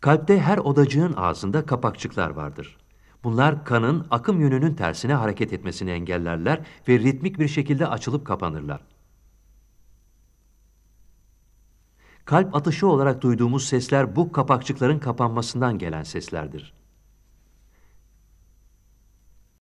Kalpte her odacığın ağzında kapakçıklar vardır. Bunlar kanın akım yönünün tersine hareket etmesini engellerler ve ritmik bir şekilde açılıp kapanırlar. Kalp atışı olarak duyduğumuz sesler bu kapakçıkların kapanmasından gelen seslerdir.